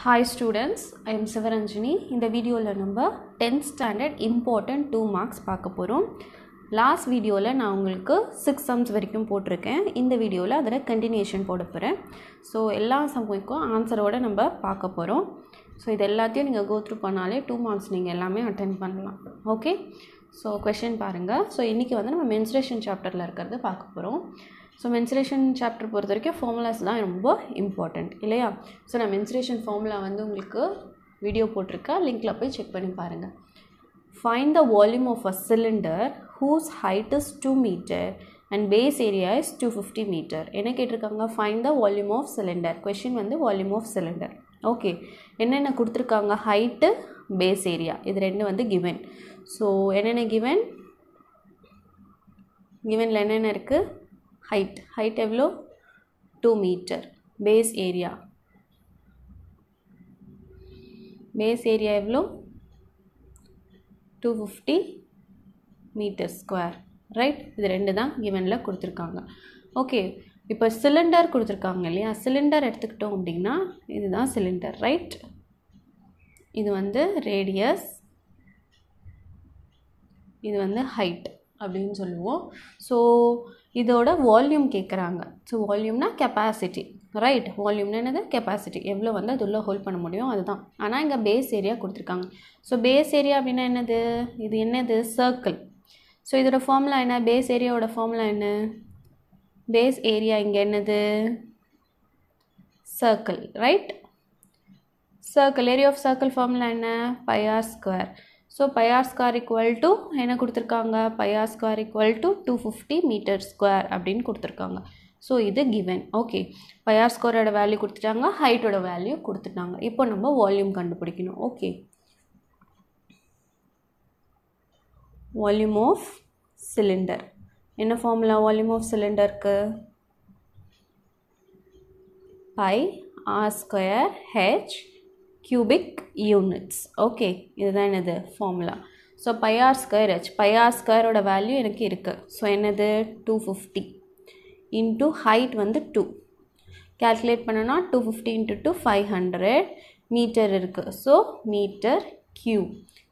Hi students I am Sivaranjini இந்த வீடியோவில் நம்ம tenth standard important two marks பார்க்க போகிறோம் லாஸ்ட் வீடியோவில் நான் உங்களுக்கு சிக்ஸ் சம்ஸ் வரைக்கும் போட்டிருக்கேன் இந்த வீடியோவில் அதில் கண்டினியூஷன் போட போகிறேன் ஸோ எல்லா சம்முக்கும் ஆன்சரோடு நம்ம பார்க்க போகிறோம் ஸோ இது எல்லாத்தையும் நீங்கள் கோத்ரூ பண்ணாலே டூ மார்க்ஸ் நீங்கள் எல்லாமே அட்டன் பண்ணலாம் ஓகே ஸோ கொஷின் பாருங்கள் ஸோ இன்றைக்கி வந்து நம்ம மென்ஸ்ட்ரேஷன் சாப்டரில் இருக்கிறது பார்க்க போகிறோம் ஸோ மென்சுரேஷன் சாப்டர் பொறுத்த வரைக்கும் ஃபார்முலாஸ் தான் ரொம்ப இம்பார்ட்டண்ட் இல்லையா ஸோ நான் மென்சுரேஷன் ஃபார்முலா வந்து உங்களுக்கு வீடியோ போட்டிருக்கேன் லிங்க்கில் போய் செக் பண்ணி பாருங்கள் find the volume of a cylinder whose height is two metre and base area is two fifty metre என்ன கேட்டிருக்காங்க find the volume of cylinder question வந்து வால்யூம் ஆஃப் சிலிண்டர் ஓகே என்னென்ன கொடுத்துருக்காங்க ஹைட்டு பேஸ் ஏரியா இது ரெண்டு வந்து given so என்னென்ன given கிவனில் என்னென்ன இருக்குது ஹைட் ஹைட் எவ்வளோ two metre base area base area எவ்வளோ two fifty metre square right இது ரெண்டு தான் கிவனில் கொடுத்துருக்காங்க ஓகே இப்போ சிலிண்டர் கொடுத்துருக்காங்க இல்லையா சிலிண்டர் எடுத்துக்கிட்டோம் அப்படின்னா இதுதான் சிலிண்டர் ரைட் இது வந்து ரேடியஸ் இது வந்து ஹைட் அப்படின்னு சொல்லுவோம் ஸோ இதோட வால்யூம் கேட்குறாங்க ஸோ வால்யூம்னா கெப்பாசிட்டி ரைட் வால்யூம்னா என்னது கெப்பாசிட்டி எவ்வளோ வந்து அது உள்ளே ஹோல்ட் பண்ண முடியும் அதுதான் ஆனால் இங்கே பேஸ் ஏரியா கொடுத்துருக்காங்க ஸோ பேஸ் ஏரியா அப்படின்னா என்னது இது என்னது சர்க்கிள் ஸோ இதோட ஃபார்முலா என்ன பேஸ் ஏரியாவோட ஃபார்முலா என்ன பேஸ் ஏரியா இங்கே என்னது circle right circle area of circle formula என்ன pi r square so pi r square equal to என்ன கொடுத்துருக்காங்க pi r square equal to two fifty metre square அப்படின்னு கொடுத்துருக்காங்க ஸோ இது கிவன் ஓகே பைஆர் ஸ்கொயரோட வேல்யூ கொடுத்துட்டாங்க ஹைட்டோட வேல்யூ கொடுத்துட்டாங்க இப்போ நம்ம வால்யூம் கண்டுபிடிக்கணும் ஓகே வால்யூம் ஆஃப் சிலிண்டர் என்ன ஃபார்முலா வால்யூம் ஆஃப் சிலிண்டருக்கு pi r square H cubic units okay இதுதான் என்னது formula so pi r square H pi r ஸ்கொயரோட வேல்யூ எனக்கு இருக்குது ஸோ என்னது டூ ஃபிஃப்டி இன்ட்டு ஹைட் வந்து டூ கேல்குலேட் பண்ணனா two fifty into two five hundred metre இருக்குது ஸோ மீட்டர் க்யூ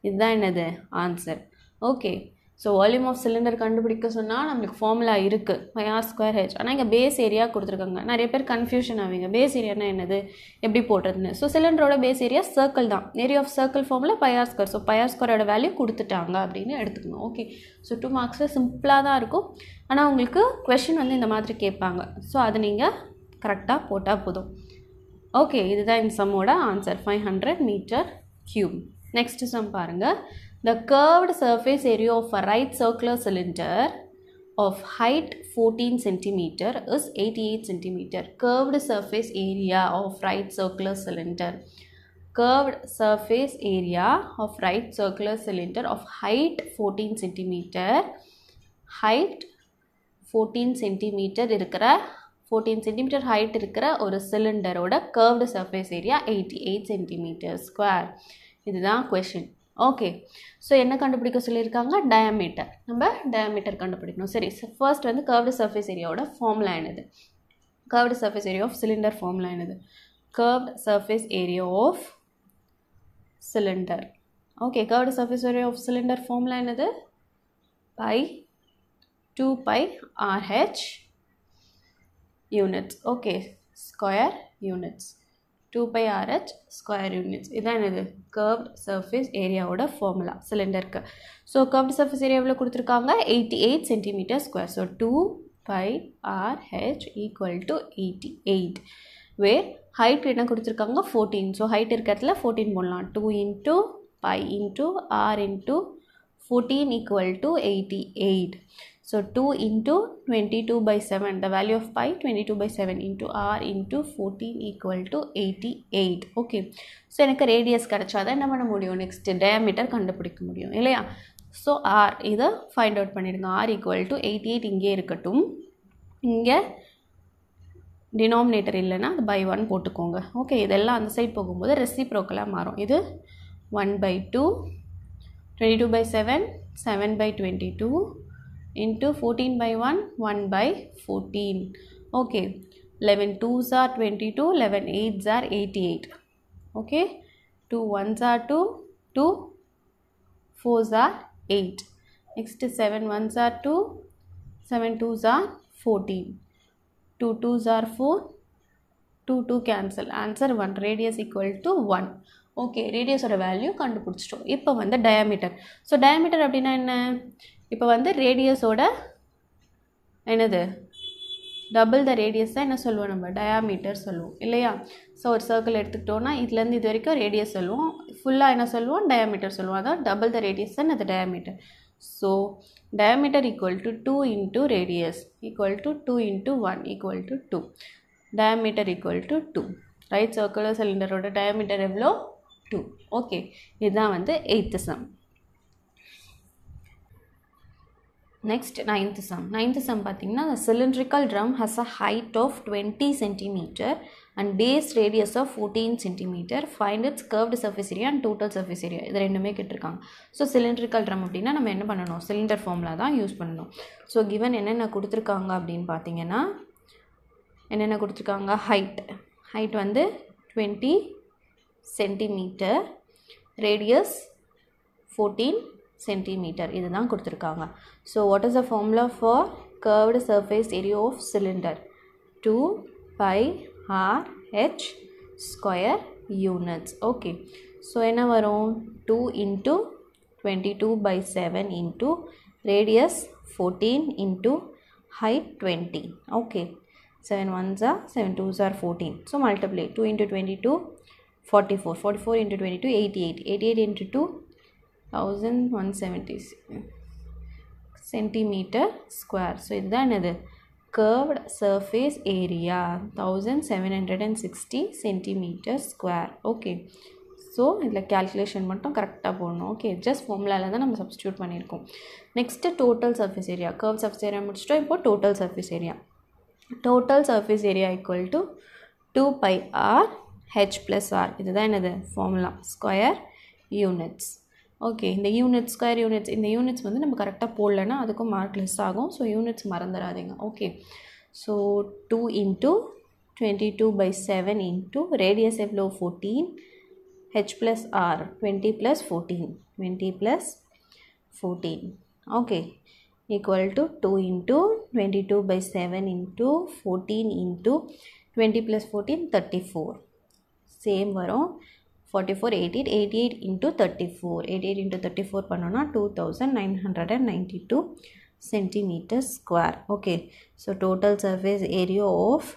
இதுதான் என்னது answer okay so volume of cylinder கண்டுபிடிக்க சொன்னால் நம்மளுக்கு ஃபார்முலா இருக்குது பை ஆர் ஸ்கொயர் ஹெச் ஆனால் இங்கே பேஸ் ஏரியா கொடுத்துருக்காங்க நிறைய பேர் கன்ஃபியூஷன் ஆவீங்க பேஸ் ஏரியானா என்னது எப்படி போடுறதுன்னு ஸோ சிலிண்டரோட பேஸ் ஏரியா சர்க்கிள் தான் ஏரியா ஆஃப் சர்க்கிள் ஃபார்மில் pi r square so pi r ஸ்கொயரோட வேல்யூ கொடுத்துட்டாங்க அப்படின்னு எடுத்துக்கணும் ஓகே ஸோ டூ மார்க்ஸில் சிம்பிளாக தான் இருக்கும் ஆனால் உங்களுக்கு கொஷின் வந்து இந்த மாதிரி கேட்பாங்க ஸோ அதை நீங்கள் கரெக்டாக போட்டால் போதும் ஓகே இதுதான் இந்த சம்மோட answer five hundred metre cube next sum பாருங்கள் The curved surface area of a right circular cylinder of height 14 cm is 88 cm. Curved surface area of right circular cylinder. Curved surface area of right circular cylinder of height 14 cm. Height 14 centimeter இருக்கிற fourteen centimetre or இருக்கிற ஒரு சிலிண்டரோட curved surface area eighty eight centimetre square இதுதான் question. Okay so என்ன கண்டுபிடிக்க சொல்லியிருக்காங்க diameter நம்ம diameter கண்டுபிடிக்கணும் சரி ஃபர்ஸ்ட் வந்து கர்வ்டு சர்ஃபேஸ் ஏரியாவோட ஃபார்ம்ல ஆயினது curved surface area of cylinder formula என்னது curved surface area of cylinder okay curved surface area of cylinder formula என்னது pi two pi R H units okay square units two pi R H square units இதுதான் என்னது curved surface ஏரியாவோட formula சிலிண்டருக்கு so curved surface area எவ்வளோ கொடுத்துருக்காங்க eighty eight centimetre square so two pi R H equal to eighty eight where height என்ன கொடுத்துருக்காங்க fourteen so height இருக்கிறதுல fourteen போடலாம் two into pi into R into fourteen equal to eighty eight So 2 into 22 by 7, the value of pi 22 by 7 into r into 14 equal to 88. Okay. So எனக்கு radius கடைச்சாதான் என்ன பண்ண முடியும் next diameter கண்டுபிடிக்க முடியும் இல்லையா ஸோ ஆர் இதை find out பண்ணிடுங்க R equal to eighty eight இங்கே இருக்கட்டும் இங்கே டினாமினேட்டர் இல்லைன்னா அது பை ஒன் போட்டுக்கோங்க ஓகே இதெல்லாம் அந்த சைட் போகும்போது ரெசிப்ரோக்கலாக மாறும் இது one by two twenty two by seven seven by twenty two into 14 by 1 1 by 14 okay 11 2s are 22 11 8s are 88 okay 2 1s are 2 2 4s are 8 next 7 1s are 2 7 2s are 14 2 2s are 4 2 2 cancel answer 1 radius equal to 1 Okay, okay ரேடியஸோட value கண்டுபிடிச்சிட்டோம் இப்போ diameter. So diameter diameter அப்படின்னா என்ன இப்போ வந்து ரேடியஸோட என்னது double the radius தான் என்ன சொல்லுவோம் நம்ம டயாமீட்டர் சொல்லுவோம் இல்லையா ஸோ ஒரு சர்க்கிள் எடுத்துக்கிட்டோன்னா இதுலேருந்து இது வரைக்கும் ரேடியஸ் சொல்லுவோம் ஃபுல்லாக என்ன சொல்லுவோம் டயாமீட்டர் சொல்லுவோம் அதான் டபுள் த ரேடியஸ் தான் அது diameter so diameter equal to two into radius equal to two into one equal to two diameter equal to two right circular சிலிண்டரோட டயாமீட்டர் எவ்வளோ டூ ஓகே இதுதான் வந்து eighth sum next ninth sum ninth sum பார்த்தீங்கன்னா cylindrical drum has a height of twenty centimetre and base radius of fourteen centimetre find its curved surface area and total surface area இது ரெண்டுமே கேட்டிருக்காங்க so cylindrical drum அப்படின்னா நம்ம என்ன பண்ணணும் cylinder ஃபார்மில் தான் யூஸ் பண்ணணும் ஸோ கிவன் என்னென்ன கொடுத்துருக்காங்க அப்படின்னு பார்த்தீங்கன்னா என்னென்ன கொடுத்துருக்காங்க ஹைட் ஹைட் வந்து twenty centimetre radius fourteen centimetre இதுதான் கொடுத்துருக்காங்க so what is the formula for curved surface area of cylinder two pi R H square units okay so என்ன வரும் two into twenty two by seven into radius fourteen into height 20 okay 7 ones are 7 twos are 14 so multiply 2 into 22 44 44 into 22 88 88 into 2 thousand one seventy centimetre square so இதுதான் என்னது surface area thousand seven hundred and sixty centimetre square okay so இதில் calculation மட்டும் கரெக்டாக போடணும் okay just ஃபார்முலாவில் தான் நம்ம substitute பண்ணியிருக்கோம் next total surface area curve surface area முடிச்சிட்டோம் இப்போ total surface area total surface area equal to two pi R H plus R இதுதான் என்னது ஃபார்முலா ஸ்கொயர் யூனிட்ஸ் ஓகே இந்த யூனிட் ஸ்கொயர் யூனிட்ஸ் இந்த யூனிட்ஸ் வந்து நம்ம கரெக்டாக போடலன்னா அதுக்கும் மார்க் லெஸ் ஆகும் ஸோ யூனிட்ஸ் மறந்துடாதீங்க okay so two into twenty two by seven into radius எவ்வளோ fourteen H plus R twenty plus fourteen twenty plus fourteen okay equal two into twenty two by seven into fourteen into twenty plus fourteen thirty four same வரும் forty four eighty eight eighty eight into thirty four eighty eight into thirty four பண்ணோன்னா two thousand nine hundred and ninety two centimetre square okay so total surface area of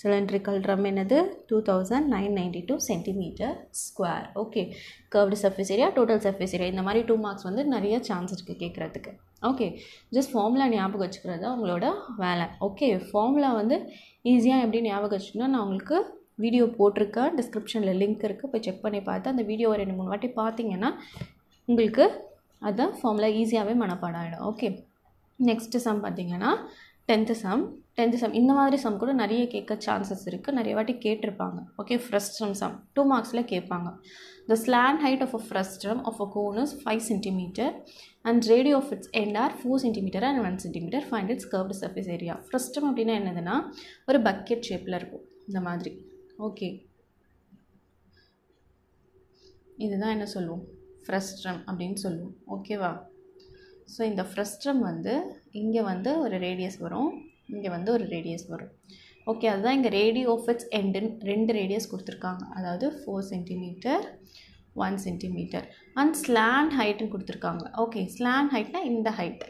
cylindrical drum என்னது two thousand nine ninety two centimetre square okay curved surface area total surface area இந்த மாதிரி two marks வந்து நிறைய chance இருக்குது கேட்குறதுக்கு okay just formula ஞாபகம் வச்சுக்கிறது தான் உங்களோட வேலை ஓகே ஃபார்முலா வந்து ஈஸியாக எப்படி ஞாபகம் வச்சுக்கணும் நான் உங்களுக்கு வீடியோ போட்டிருக்கேன் டிஸ்கிரிப்ஷனில் லிங்க் இருக்குது போய் செக் பண்ணி பார்த்து அந்த வீடியோவை ரெண்டு மூணு வாட்டி பார்த்தீங்கன்னா உங்களுக்கு அது ஃபார்மில் ஈஸியாகவே மனப்பாடம் ஆகிடும் ஓகே நெக்ஸ்ட்டு சம் பார்த்தீங்கன்னா டென்த்து சம் டென்த்து சம் இந்த மாதிரி சம் கூட நிறைய கேட்க சான்சஸ் இருக்குது நிறைய வாட்டி கேட்டிருப்பாங்க ஓகே ஃப்ரஸ்ட்ரம் சம் டூ மார்க்ஸில் கேட்பாங்க the slant height of a frustum of a cone is five centimetre and radio of its end are four centimetre and one centimetre find its curved surface area frustum அப்படின்னா என்னதுன்னா ஒரு bucket ஷேப்பில் இருக்கும் இந்த மாதிரி okay இதுதான் என்ன சொல்லுவோம் ஃப்ரெஸ்ட்ரம் அப்படின்னு சொல்லுவோம் ஓகேவா ஸோ இந்த ஃப்ரெஸ்ட்ரம் வந்து இங்கே வந்து ஒரு ரேடியஸ் வரும் இங்கே வந்து ஒரு ரேடியஸ் வரும் ஓகே அதுதான் இங்கே ரேடியோ ஃபிட்ஸ் எண்டுன்னு ரெண்டு ரேடியஸ் கொடுத்துருக்காங்க அதாவது four centimetre one centimetre and slant ஹைட்டுன்னு கொடுத்துருக்காங்க ஓகே ஸ்லான் ஹைட்னால் இந்த ஹைட்டு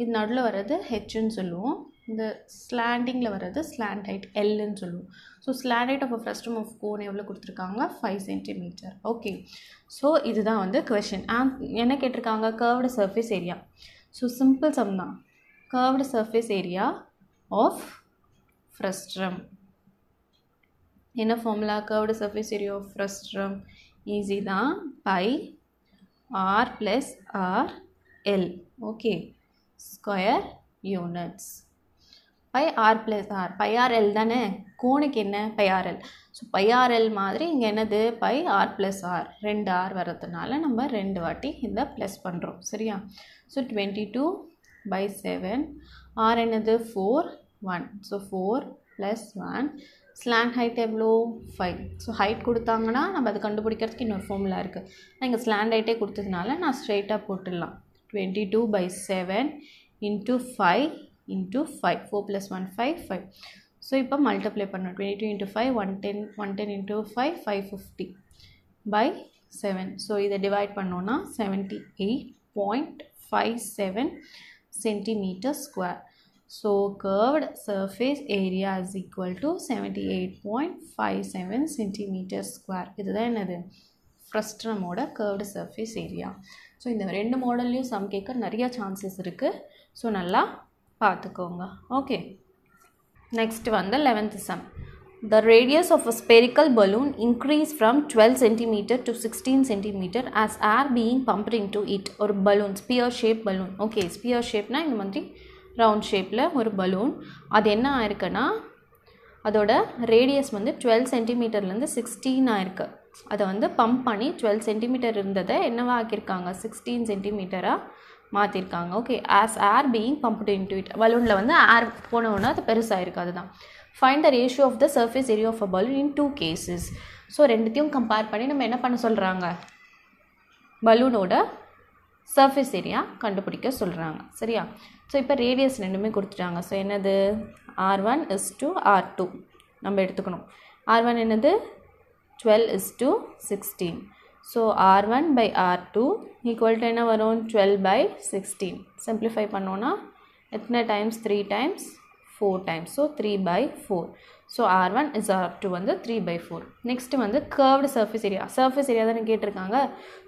இது நடுவில் வர்றது ஹெச்ன்னு சொல்லுவோம் இந்த ஸ்லாண்டிங்கில் வர்றது ஸ்லாண்ட் ஹைட் எல்லுன்னு சொல்லுவோம் so slant height of room of cone எவ்வளோ கொடுத்துருக்காங்க ஃபைவ் சென்டிமீட்டர் ஓகே ஸோ இதுதான் வந்து கொஷின் ஆ என்ன கேட்டிருக்காங்க curved surface area so simple sum தான் curved surface area of frustum என்ன formula curved surface area of frustum easy தான் pi r plus r l okay square units pi r plus r pi r l தானே கோனுக்கு என்ன pi r l so pi r l மாதிரி இங்கே என்னது pi r plus r ரெண்டு r வர்றதுனால நம்ம ரெண்டு வாட்டி இந்த ப்ளஸ் பண்ணுறோம் சரியா so twenty two by seven r என்னது four one so four plus one slant height எவ்வளோ ஃபைவ் ஸோ ஹைட் கொடுத்தாங்கன்னா நம்ம அதை கண்டுபிடிக்கிறதுக்கு இன்னொரு ஃபார்முலா இருக்குது நான் இங்கே ஸ்லாண்ட் ஹைட்டே கொடுத்ததுனால நான் ஸ்ட்ரெயிட்டாக போட்டுடலாம் twenty two by seven into five into five four plus one five five so இப்போ மல்டிப்ளை பண்ணணும் twenty two into five one ten one ten into five five fifty by seven so இதை divide பண்ணோன்னா seventy eight point five seven centimetre square so curved surface area is equal to seventy eight point five seven centimetre square இதுதான் என்னது first நம்மோட curved surface area so இந்த ரெண்டு மாடல்லையும் some கேட்க நிறையா chances இருக்குது ஸோ நல்லா பார்த்துக்கோங்க ஓகே நெக்ஸ்ட் வந்து eleventh sum the radius of a spherical balloon increase from twelve centimetre to sixteen centimetre as air being pumping to it ஒரு balloon sphere shape balloon okay sphere ஷேப்னா இந்த மாதிரி round ஷேப்பில் ஒரு balloon அது என்ன ஆயிருக்குன்னா அதோட ரேடியஸ் வந்து டுவெல் சென்டிமீட்டர்லேருந்து சிக்ஸ்டீன் ஆயிருக்கு அதை வந்து பம்ப் பண்ணி டுவெல் சென்டிமீட்டர் இருந்ததை என்னவா ஆக்கியிருக்காங்க சிக்ஸ்டீன் சென்டிமீட்டராக மாற்றிருக்காங்க okay as air being pumped into it பலூனில் வந்து ஏர் போனோன்னா அது பெருசாக இருக்குது தான் find the ratio of the surface area of a balloon in two cases so ரெண்டுத்தையும் கம்பேர் பண்ணி நம்ம என்ன பண்ண சொல்கிறாங்க பலூனோட சர்ஃபேஸ் ஏரியா கண்டுபிடிக்க சொல்கிறாங்க சரியா ஸோ இப்போ ரேடியஸ் ரெண்டுமே கொடுத்துட்டாங்க ஸோ என்னது r one is to r two நம்ம எடுத்துக்கணும் ஆர் ஒன் என்னது twelve is to sixteen so r one by r two equal to என்ன வரும் டுவெல் பை சிக்ஸ்டீன் சிம்ப்ளிஃபை பண்ணோன்னா எத்தனை times three times four times so three by four so r one is r two வந்து three by four next வந்து curved surface area surface area தானே கேட்டிருக்காங்க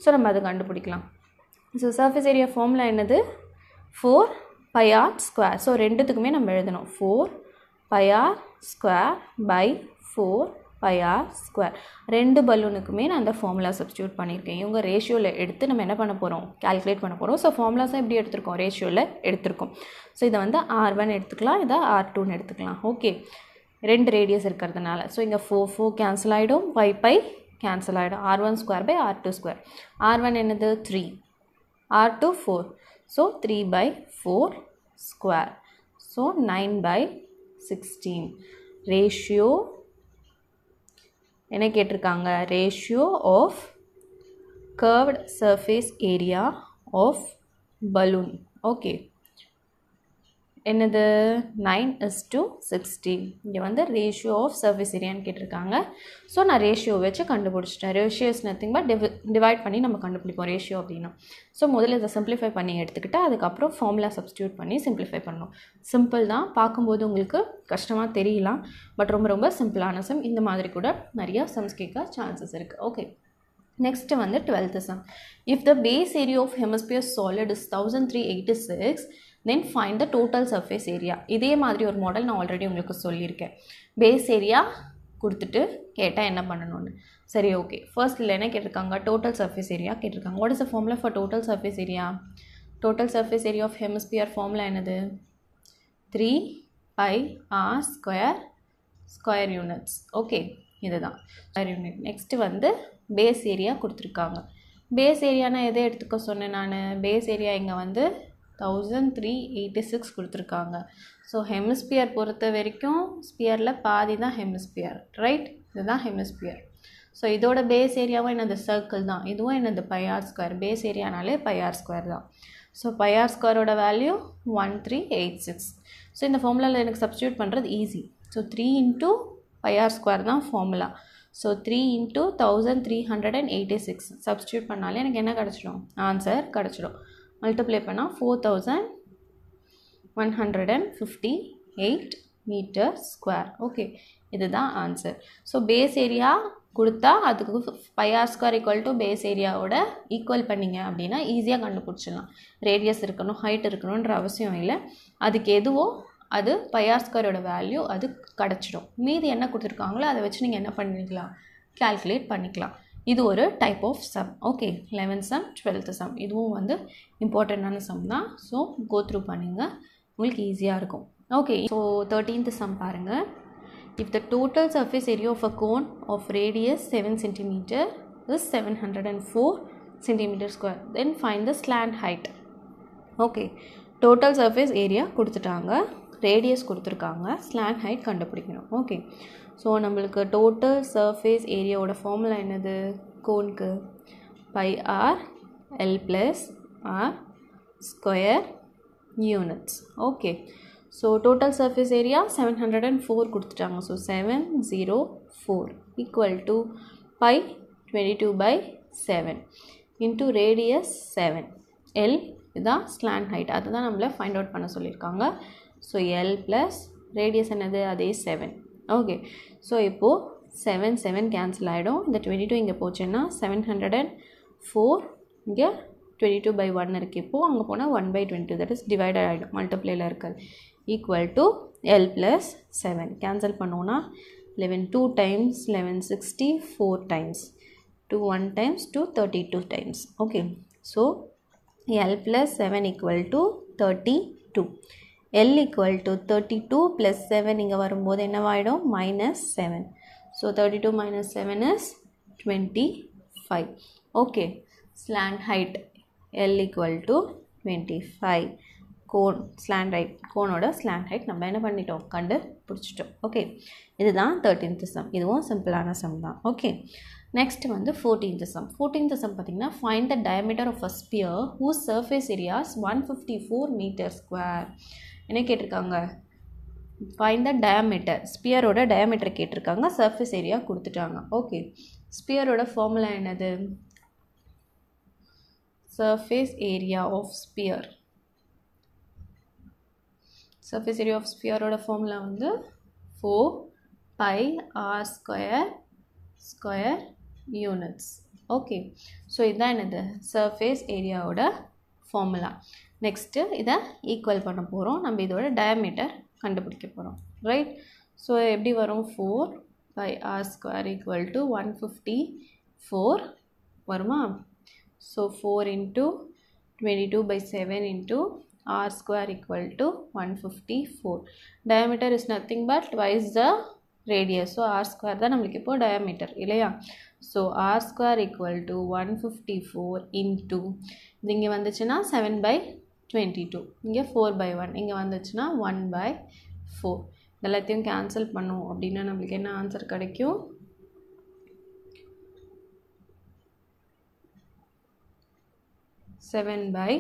so நம்ம அதை கண்டுபிடிக்கலாம் ஸோ சர்ஃபேஸ் ஏரியா ஃபார்மில் என்னது four pi r square so ரெண்டுத்துக்குமே நம்ம எழுதணும் four pi r square by four pi r square ரெண்டு பலூனுக்குமே நான் அந்த ஃபார்முலா சப்ஸ்டியூட் பண்ணியிருக்கேன் இவங்க ரேஷியோவில் எடுத்து நம்ம என்ன பண்ண போகிறோம் கால்குலேட் பண்ண போகிறோம் ஸோ ஃபார்முலாஸாக எப்படி எடுத்திருக்கோம் ரேஷியோவில் எடுத்திருக்கோம் ஸோ இதை வந்து ஆர் ஒன் எடுத்துக்கலாம் இதை ஆர் டூன்னு எடுத்துக்கலாம் ஓகே ரெண்டு ரேடியஸ் இருக்கிறதுனால ஸோ இங்கே ஃபோர் ஃபோர் கேன்சல் ஆகிடும் பை பை கேன்சல் ஆகிடும் r one square by r two square r one என்னது three r two four so three by four square so nine by sixteen ratio என்ன கேட்டிருக்காங்க ratio of curved surface area of balloon okay என்னது nine is to sixteen இங்கே வந்து ratio of service ஏரியான்னு கேட்டிருக்காங்க so நான் ratio வச்சு கண்டுபிடிச்சிட்டேன் ரேஷியோ இஸ் நத்திங் பட் டிவி டிவைட் பண்ணி நம்ம கண்டுபிடிப்போம் ரேஷியோ அப்படின்னா ஸோ முதல்ல இதை சிம்பிளிஃபை பண்ணி எடுத்துக்கிட்டு அதுக்கப்புறம் ஃபார்முலா சப்ஸ்டியூட் பண்ணி சிம்பிளிஃபை பண்ணணும் சிம்பிள் தான் பார்க்கும்போது உங்களுக்கு கஷ்டமாக தெரியலாம் பட் ரொம்ப ரொம்ப சிம்பிளான சம் இந்த மாதிரி கூட நிறையா சம்ஸ் கேட்க சான்சஸ் இருக்குது ஓகே நெக்ஸ்ட்டு வந்து twelfth sum if the base area of hemisphere solid is thousand three eighty six then find the total surface area இதே மாதிரி ஒரு மாடல் நான் ஆல்ரெடி உங்களுக்கு சொல்லியிருக்கேன் பேஸ் ஏரியா கொடுத்துட்டு கேட்டால் என்ன பண்ணணும்னு சரி ஓகே இல்லை என்ன கேட்டிருக்காங்க டோட்டல் சர்ஃபேஸ் ஏரியா கேட்டிருக்காங்க what is a formula for total surface area total surface area of hemisphere formula என்னது three pi r square square units okay இதுதான் ஸ்கொயர் யூனிட் நெக்ஸ்ட்டு வந்து பேஸ் ஏரியா கொடுத்துருக்காங்க பேஸ் ஏரியானா எதை எடுத்துக்க சொன்னேன் நான் பேஸ் ஏரியா இங்கே வந்து தௌசண்ட் த்ரீ எயிட்டி சிக்ஸ் கொடுத்துருக்காங்க ஸோ ஹெமிஸ்பியர் பொறுத்த வரைக்கும் ஸ்பியரில் பாதி தான் ஹெமிஸ்பியர் ரைட் இதுதான் ஹெமிஸ்பியர் ஸோ இதோட பேஸ் ஏரியாவும் எனது சர்க்கிள் தான் இதுவும் எனது பையார் ஸ்கொயர் பேஸ் ஏரியானாலே பையார் ஸ்கொயர் தான் ஸோ பையார் ஸ்கொயரோட value one three eight six so இந்த ஃபார்முலாவில் எனக்கு சப்ஸ்டியூட் பண்ணுறது easy so three into pi r square தான் formula so three into thousand three hundred and eighty six substitute பண்ணாலே எனக்கு என்ன கிடச்சிடும் ஆன்சர் கிடச்சிடும் மல்டிப்ளை பண்ணால் four thousand one hundred and fifty eight metre square okay இதுதான் ஆன்சர் ஸோ பேஸ் ஏரியா கொடுத்தா அதுக்கு five r square equal to base ஏரியாவோட ஈக்குவல் பண்ணிங்க அப்படின்னா ஈஸியாக கண்டுபிடிச்சிடலாம் ரேடியஸ் இருக்கணும் ஹைட் இருக்கணுன்ற அவசியம் இல்லை அதுக்கு எதுவோ அது பையார் ஸ்கொயரோட வேல்யூ அது கிடச்சிடும் மீதி என்ன கொடுத்துருக்காங்களோ அதை வச்சு நீங்கள் என்ன பண்ணிக்கலாம் கால்குலேட் பண்ணிக்கலாம் இது ஒரு type of sum okay eleventh sum twelfth sum இதுவும் வந்து இம்பார்ட்டண்ட்டான சம் தான் ஸோ கோ த்ரூ பண்ணுங்கள் உங்களுக்கு ஈஸியாக இருக்கும் ஓகே ஸோ தேர்ட்டீன்த் சம் பாருங்கள் if the total surface area of a cone of radius seven centimetre is seven hundred and four centimetre square then fine the slant height okay total surface area கொடுத்துட்டாங்க radius கொடுத்துருக்காங்க slant height கண்டுபிடிக்கணும் okay so நம்மளுக்கு total surface ஏரியாவோட formula என்னது கோனுக்கு pi r l plus r square units okay so total surface area seven hundred and four கொடுத்துட்டாங்க so seven zero four equal to pi twenty two by seven into radius seven l இதுதான் slant height அதுதான் நம்மளை find out பண்ண சொல்லியிருக்காங்க so l plus radius என்னது அதே seven okay so இப்போது seven seven cancel ஆகிடும் இந்த டுவெண்ட்டி டூ இங்கே போச்சுன்னா செவன் ஹண்ட்ரட் அண்ட் ஃபோர் இங்கே டுவெண்ட்டி டூ பை ஒன் இருக்குது இப்போது அங்கே போனால் one by twenty that is divide ஆகிடும் மல்டிப்ளேயில் இருக்காது equal to l plus seven cancel பண்ணோன்னா eleven two times eleven sixty four times two one times two thirty two times okay so l plus seven equal to thirty two L equal to thirty two plus seven இங்கே வரும்போது என்ன minus minus so thirty two minus seven is twenty five okay height L equal to 25 twenty five cone slant height கோனோட slant height நம்ம என்ன பண்ணிட்டும் கண்டு பிடிச்சிட்டோம் okay இதுதான் 13th sum இதுவும் சிம்பிளான சம் தான் ஓகே நெக்ஸ்ட் வந்து 14th sum 14th sum பார்த்தீங்கன்னா fine the diameter of a sphere who surface area is one fifty four metre என்ன கேட்டிருக்காங்க ஃபைண்ட் த டயாமீட்டர் ஸ்பியரோட டயாமீட்டர் கேட்டிருக்காங்க சர்ஃபேஸ் ஏரியா கொடுத்துட்டாங்க ஓகே ஸ்பியரோட ஃபார்முலா என்னது surface area of sphere surface area of ஸ்பியரோட formula வந்து four pi r square square units okay so இதுதான் என்னது சர்ஃபேஸ் ஏரியாவோட ஃபார்முலா நெக்ஸ்ட்டு இதை ஈக்குவல் பண்ண போகிறோம் நம்ம இதோட டயமீட்டர் கண்டுபிடிக்க போகிறோம் ரைட் ஸோ எப்படி வரும் four pi r square equal to one fifty four வருமா so four into twenty two by seven into equal to one fifty four diameter is nothing but twice the radius so r square தான் நம்மளுக்கு இப்போது diameter இல்லையா so r square equal to one fifty four into இது இங்கே வந்துச்சுன்னா seven by twenty two இங்கே four by one இங்கே வந்துச்சுன்னா ஒன் பை ஃபோர் எல்லாத்தையும் கேன்சல் பண்ணும் அப்படின்னா நம்மளுக்கு என்ன ஆன்சர் கிடைக்கும் seven by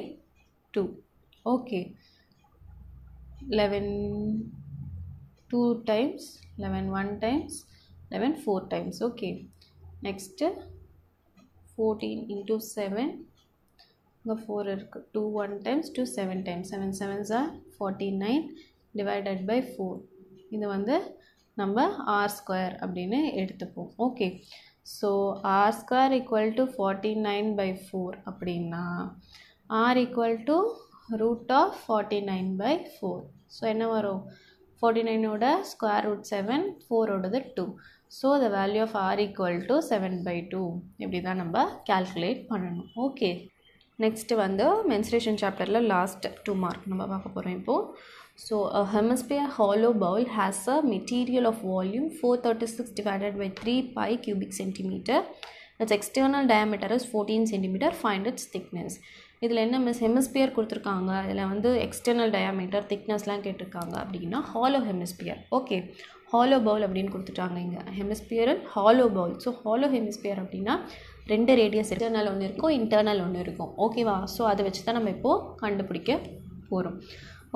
two okay eleven two times eleven one times eleven four times okay next fourteen into seven இங்கே ஃபோர் இருக்குது two one times two seven times seven sevens are forty nine divided by four இது வந்து நம்ம r square அப்படின்னு எடுத்துப்போம் okay so r square equal to forty nine by four அப்படின்னா r equal to root of forty nine by four so என்ன வரும் forty நைனோட square root seven ஃபோரோடது two so the value of r equal to seven by two இப்படி தான் நம்ம calculate பண்ணணும் okay next வந்து மென்ஸ்ட்ரேஷன் சாப்டரில் லாஸ்ட் டூ மார்க் நம்ம பார்க்க போகிறோம் இப்போது so hemisphere hollow bowl has a material of volume four thirty six divided by three pi cubic centimetre its external diameter is fourteen centimetre find its thickness இதில் என்ன miss hemisphere கொடுத்துருக்காங்க இதில் வந்து external diameter திக்னஸ்லாம் கேட்டிருக்காங்க அப்படின்னா hollow hemisphere okay hollow bowl அப்படின்னு கொடுத்துட்டாங்க இங்கே hemisphere hollow bowl so hollow hemisphere அப்படின்னா ரெண்டு ரேடியஸ் எக்ஸ்டர்னல் ஒன்று இருக்கும் இன்டர்னல் ஒன்று இருக்கும் ஓகேவா ஸோ அதை வச்சு தான் நம்ம இப்போது கண்டுபிடிக்க போகிறோம்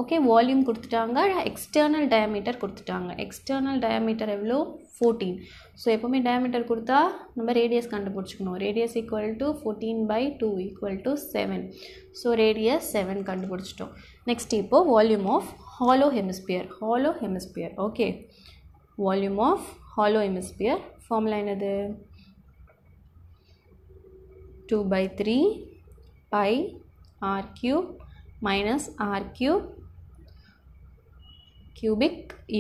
ஓகே வால்யூம் கொடுத்துட்டாங்க எக்ஸ்டர்னல் டயமீட்டர் கொடுத்துட்டாங்க எக்ஸ்டர்னல் டயமீட்டர் எவ்வளோ ஃபோர்டீன் ஸோ எப்போவுமே டயமீட்டர் கொடுத்தா நம்ம ரேடியஸ் கண்டுபிடிச்சிக்கணும் radius equal to fourteen by two equal to seven so radius seven கண்டுபிடிச்சிட்டோம் நெக்ஸ்ட் இப்போது volume of hollow hemisphere hollow hemisphere okay volume of hollow hemisphere formula என்னது two by three by r cube minus r cube cubic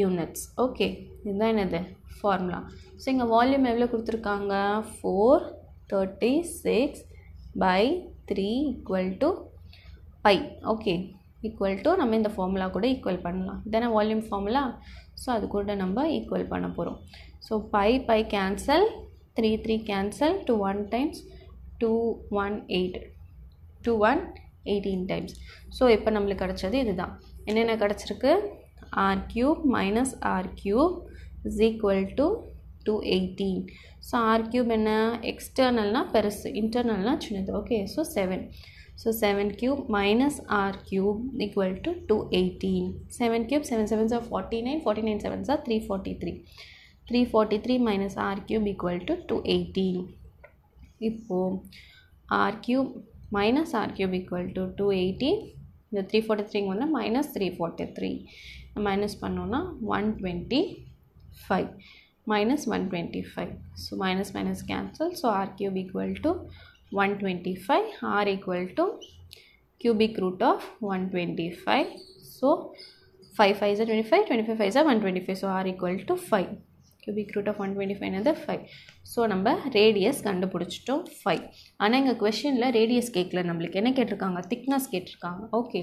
units okay இதுதான் என்னது formula so இங்கே volume எவ்வளோ கொடுத்துருக்காங்க four thirty six by three equal to pi okay equal to நம்ம இந்த formula கூட equal பண்ணலாம் இதானே வால்யூம் ஃபார்முலா ஸோ அது கூட நம்ம ஈக்குவல் பண்ண போகிறோம் so pi pi cancel three three cancel two one times two one eight two one eighteen times so இப்போ நம்மளுக்கு கிடச்சது இதுதான் என்னென்ன கிடச்சிருக்கு R cube minus R cube is equal to two eighteen so R cube என்ன எக்ஸ்டர்னல்னால் பெருசு இன்டர்னல்னால் சின்னது okay so seven so seven minus So 7 cube minus r seven equal to 218. Forty nine 7 7s are 49, 49 three are 343. 343 minus r cube equal to 218. इो R cube R cube equal to two eighty three forty three वो minus three forty three minus one twenty five minus twenty five so minus minus cancel so R cube equal to one twenty five R equal to cubic root of one twenty five so five five जो twenty five twenty five five one twenty five so R equal to five cubic root of one twenty ஃபைவ்னது five so நம்ம radius கண்டுபிடிச்சிட்டோம் five ஆனால் எங்கள் கொஷனில் radius கேட்கல நம்மளுக்கு என்ன கேட்டிருக்காங்க திக்னஸ் கேட்டிருக்காங்க ஓகே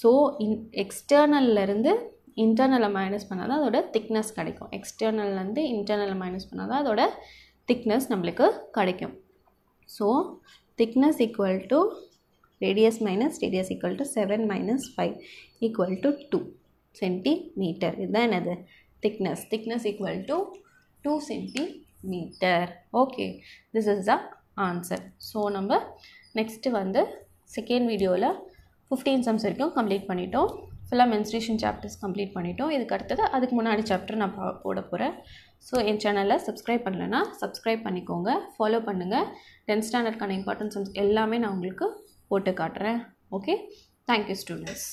ஸோ இன் எக்ஸ்டர்னல்லேருந்து இன்டர்னலை மைனஸ் பண்ணால் தான் அதோட திக்னஸ் கிடைக்கும் எக்ஸ்டர்னல்லேருந்து இன்டர்னலை மைனஸ் பண்ணால் தான் அதோட திக்னஸ் நம்மளுக்கு கிடைக்கும் so thickness equal to radius minus radius equal to seven minus five equal to two centimetre இதுதான் என்னது thickness thickness equal to 2 centimeter okay this is the answer so நம்ம நெக்ஸ்ட்டு வந்து செகண்ட் வீடியோவில் ஃபிஃப்டீன் சம்ஸ் வரைக்கும் complete பண்ணிட்டோம் ஃபுல்லாக menstruation chapters complete பண்ணிட்டோம் இதுக்கு அடுத்தது அதுக்கு முன்னாடி சாப்டர் நான் போட போகிறேன் ஸோ என் சேனலில் சப்ஸ்கிரைப் பண்ணலன்னா சப்ஸ்கிரைப் பண்ணிக்கோங்க ஃபாலோ பண்ணுங்கள் டென்த் ஸ்டாண்டர்டுக்கான இம்பார்ட்டன்ட் சம்ஸ் எல்லாமே நான் உங்களுக்கு போட்டு காட்டுறேன் ஓகே தேங்க்யூ ஸ்டூடெண்ட்ஸ்